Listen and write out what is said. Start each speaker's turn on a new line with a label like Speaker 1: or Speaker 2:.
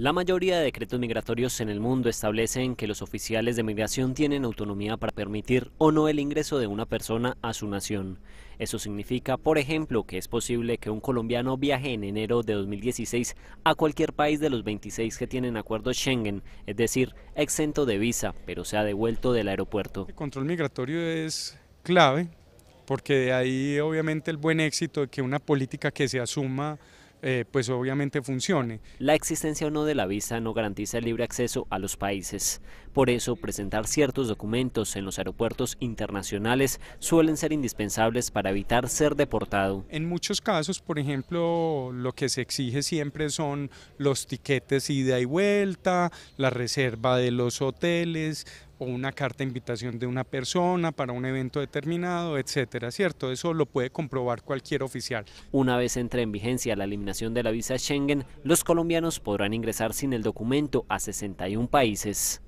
Speaker 1: La mayoría de decretos migratorios en el mundo establecen que los oficiales de migración tienen autonomía para permitir o no el ingreso de una persona a su nación. Eso significa, por ejemplo, que es posible que un colombiano viaje en enero de 2016 a cualquier país de los 26 que tienen acuerdo Schengen, es decir, exento de visa, pero sea devuelto del aeropuerto. El
Speaker 2: control migratorio es clave porque de ahí obviamente el buen éxito de que una política que se asuma eh, pues obviamente funcione.
Speaker 1: La existencia o no de la visa no garantiza el libre acceso a los países. Por eso, presentar ciertos documentos en los aeropuertos internacionales suelen ser indispensables para evitar ser deportado.
Speaker 2: En muchos casos, por ejemplo, lo que se exige siempre son los tiquetes ida y vuelta, la reserva de los hoteles, o una carta de invitación de una persona para un evento determinado, etcétera, ¿cierto? Eso lo puede comprobar cualquier
Speaker 1: oficial. Una vez entre en vigencia la eliminación de la visa Schengen, los colombianos podrán ingresar sin el documento a 61 países.